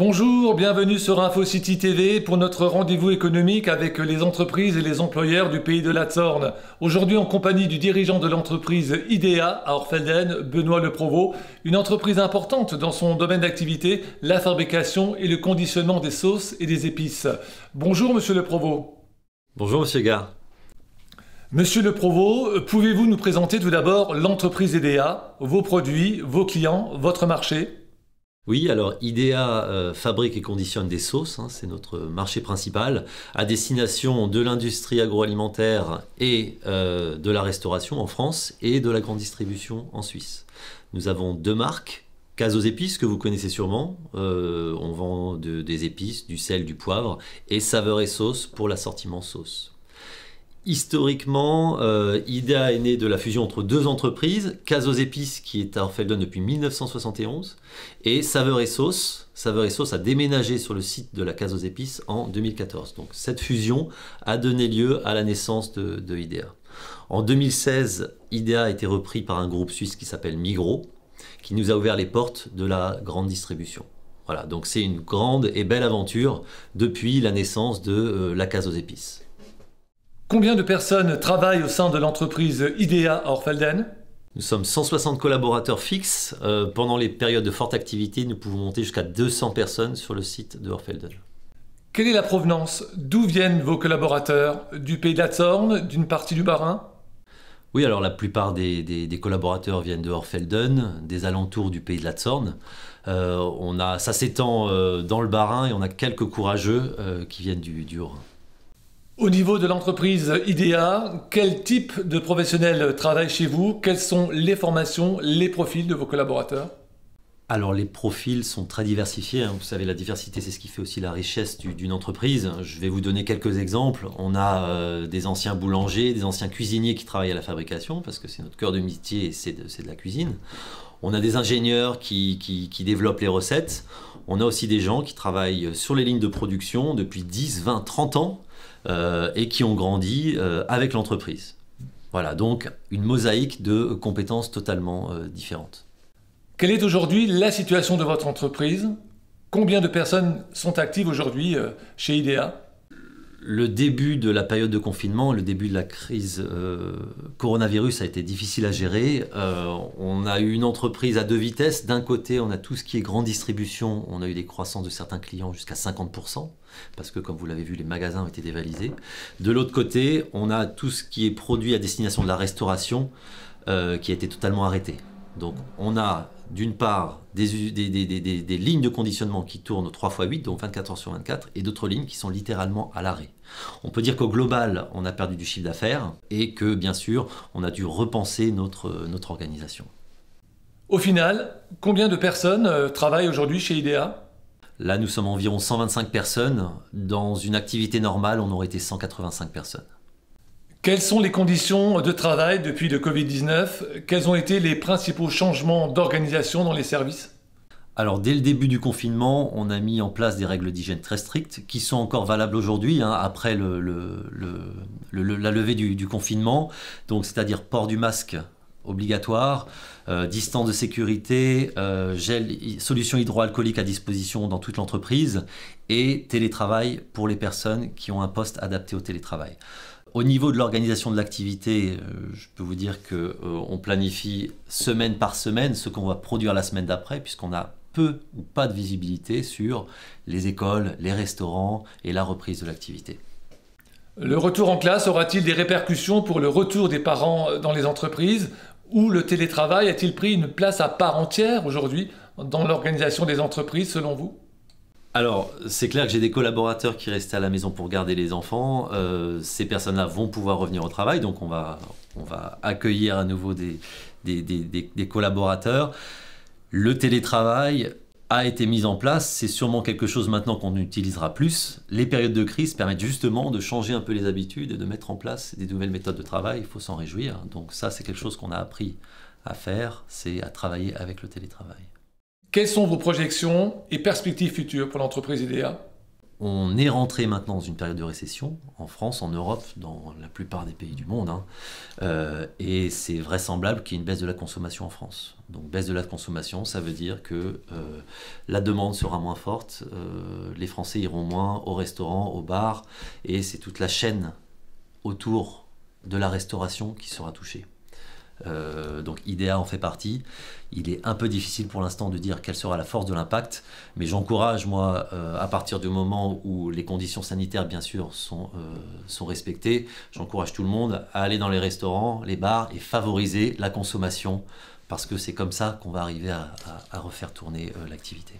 Bonjour, bienvenue sur InfoCity TV pour notre rendez-vous économique avec les entreprises et les employeurs du pays de la Zorne Aujourd'hui en compagnie du dirigeant de l'entreprise IDEA à Orfelden, Benoît Le Leprovost, une entreprise importante dans son domaine d'activité, la fabrication et le conditionnement des sauces et des épices. Bonjour monsieur Le provost Bonjour monsieur Gare. Monsieur le Provost, pouvez-vous nous présenter tout d'abord l'entreprise IDEA, vos produits, vos clients, votre marché oui, alors IDEA euh, fabrique et conditionne des sauces, hein, c'est notre marché principal, à destination de l'industrie agroalimentaire et euh, de la restauration en France et de la grande distribution en Suisse. Nous avons deux marques, Cas épices que vous connaissez sûrement, euh, on vend des épices, du sel, du poivre, et saveur et sauce pour l'assortiment sauce historiquement, euh, IDEA est née de la fusion entre deux entreprises, Case épices qui est à Orfelden depuis 1971 et Saveur et Sauce. Saveur et Sauce a déménagé sur le site de la Case aux épices en 2014. Donc cette fusion a donné lieu à la naissance de, IDEA. En 2016, IDEA a été repris par un groupe suisse qui s'appelle Migros, qui nous a ouvert les portes de la grande distribution. Voilà, donc c'est une grande et belle aventure depuis la naissance de euh, la Case aux épices. Combien de personnes travaillent au sein de l'entreprise IDEA à Orfelden Nous sommes 160 collaborateurs fixes. Euh, pendant les périodes de forte activité, nous pouvons monter jusqu'à 200 personnes sur le site de Orfelden. Quelle est la provenance D'où viennent vos collaborateurs Du pays de la D'une partie du bas Oui, alors la plupart des, collaborateurs viennent de Orfelden, des alentours du pays de la Zorn. Euh, on a, ça s'étend euh, dans le Bas-Rhin et on a quelques courageux qui viennent du, du rhin au niveau de l'entreprise IDEA, quel type de professionnels travaillent chez vous Quelles sont les formations, les profils de vos collaborateurs alors les profils sont très diversifiés. Hein. Vous savez, la diversité, c'est ce qui fait aussi la richesse d'une entreprise. Je vais vous donner quelques exemples. On a euh, des anciens boulangers, des anciens cuisiniers qui travaillent à la fabrication, parce que c'est notre cœur de métier et c'est de, la cuisine. On a des ingénieurs qui, qui, développent les recettes. On a aussi des gens qui travaillent sur les lignes de production depuis 10, 20, 30 ans euh, et qui ont grandi euh, avec l'entreprise. Voilà, donc une mosaïque de compétences totalement euh, différentes. Quelle est aujourd'hui la situation de votre entreprise Combien de personnes sont actives aujourd'hui chez IDEA le début de la période de confinement, le début de la crise euh, coronavirus a été difficile à gérer. Euh, on a eu une entreprise à deux vitesses. D'un côté, on a tout ce qui est grande distribution. On a eu des croissances de certains clients jusqu'à 50%, parce que comme vous l'avez vu, les magasins ont été dévalisés. De l'autre côté, on a tout ce qui est produit à destination de la restauration euh, qui a été totalement arrêté. Donc on a d'une part des, lignes de conditionnement qui tournent 3 x 8, donc 24 heures sur 24, et d'autres lignes qui sont littéralement à l'arrêt. On peut dire qu'au global, on a perdu du chiffre d'affaires et que bien sûr, on a dû repenser notre, organisation. Au final, combien de personnes euh, travaillent aujourd'hui chez IDEA Là, nous sommes environ 125 personnes. Dans une activité normale, on aurait été 185 personnes. Quelles sont les conditions de travail depuis le Covid-19 Quels ont été les principaux changements d'organisation dans les services alors dès le début du confinement, on a mis en place des règles d'hygiène très strictes qui sont encore valables aujourd'hui hein, après le, la levée du, confinement. Donc c'est-à-dire port du masque obligatoire, euh, distance de sécurité, euh, solution hydroalcoolique à disposition dans toute l'entreprise et télétravail pour les personnes qui ont un poste adapté au télétravail. Au niveau de l'organisation de l'activité, euh, je peux vous dire qu'on euh, planifie semaine par semaine ce qu'on va produire la semaine d'après, puisqu'on a peu ou pas de visibilité sur les écoles, les restaurants et la reprise de l'activité. Le retour en classe aura-t-il des répercussions pour le retour des parents dans les entreprises ou le télétravail a-t-il pris une place à part entière aujourd'hui dans l'organisation des entreprises selon vous alors, c'est clair que j'ai des collaborateurs qui restent à la maison pour garder les enfants. Euh, ces personnes-là vont pouvoir revenir au travail, donc on va, accueillir à nouveau des, des collaborateurs. Le télétravail a été mis en place, c'est sûrement quelque chose maintenant qu'on utilisera plus. Les périodes de crise permettent justement de changer un peu les habitudes et de mettre en place des nouvelles méthodes de travail, il faut s'en réjouir. Donc ça, c'est quelque chose qu'on a appris à faire, c'est à travailler avec le télétravail. Quelles sont vos projections et perspectives futures pour l'entreprise IDEA On est rentré maintenant dans une période de récession en France, en Europe, dans la plupart des pays du monde. Hein. Euh, et c'est vraisemblable qu'il y ait une baisse de la consommation en France. Donc baisse de la consommation, ça veut dire que euh, la demande sera moins forte, euh, les Français iront moins au restaurant, au bar, et c'est toute la chaîne autour de la restauration qui sera touchée. Euh, donc IDEA en fait partie. Il est un peu difficile pour l'instant de dire quelle sera la force de l'impact, mais j'encourage moi, euh, à partir du moment où les conditions sanitaires bien sûr euh, sont, respectées, j'encourage tout le monde à aller dans les restaurants, les bars et favoriser la consommation, parce que c'est comme ça qu'on va arriver à, refaire tourner l'activité.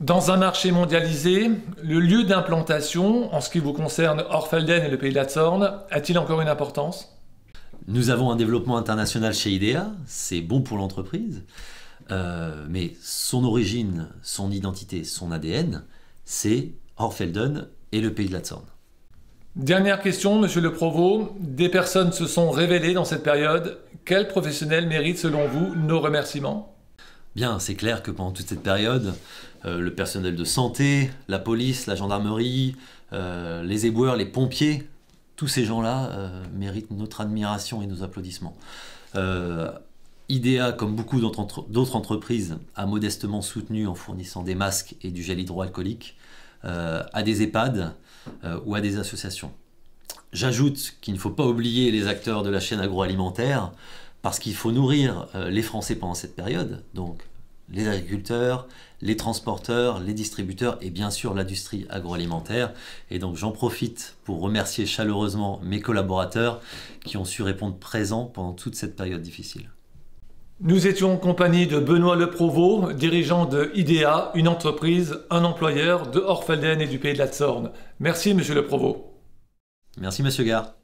Dans un marché mondialisé, le lieu d'implantation, en ce qui vous concerne Orfelden et le pays de la a-t-il encore une importance nous avons un développement international chez IDEA, c'est bon pour l'entreprise, euh, mais son origine, son identité, son ADN, c'est Orfelden et le pays de la Zorn. Dernière question, monsieur le Provost. Des personnes se sont révélées dans cette période. Quels professionnels méritent, selon vous, nos remerciements Bien, c'est clair que pendant toute cette période, euh, le personnel de santé, la police, la gendarmerie, euh, les éboueurs, les pompiers tous ces gens-là euh, méritent notre admiration et nos applaudissements. Euh, IDEA, comme beaucoup d'autres entreprises, a modestement soutenu en fournissant des masques et du gel hydroalcoolique euh, à des EHPAD ou à des associations. J'ajoute qu'il ne faut pas oublier les acteurs de la chaîne agroalimentaire parce qu'il faut nourrir les Français pendant cette période. Donc les agriculteurs, les transporteurs, les distributeurs et bien sûr l'industrie agroalimentaire. Et donc j'en profite pour remercier chaleureusement mes collaborateurs qui ont su répondre présents pendant toute cette période difficile. Nous étions en compagnie de Benoît Leprovost, dirigeant de IDEA, une entreprise, un employeur de Orfelden et du Pays de la Sorne. Merci Monsieur Leprovost. Merci Monsieur Gard.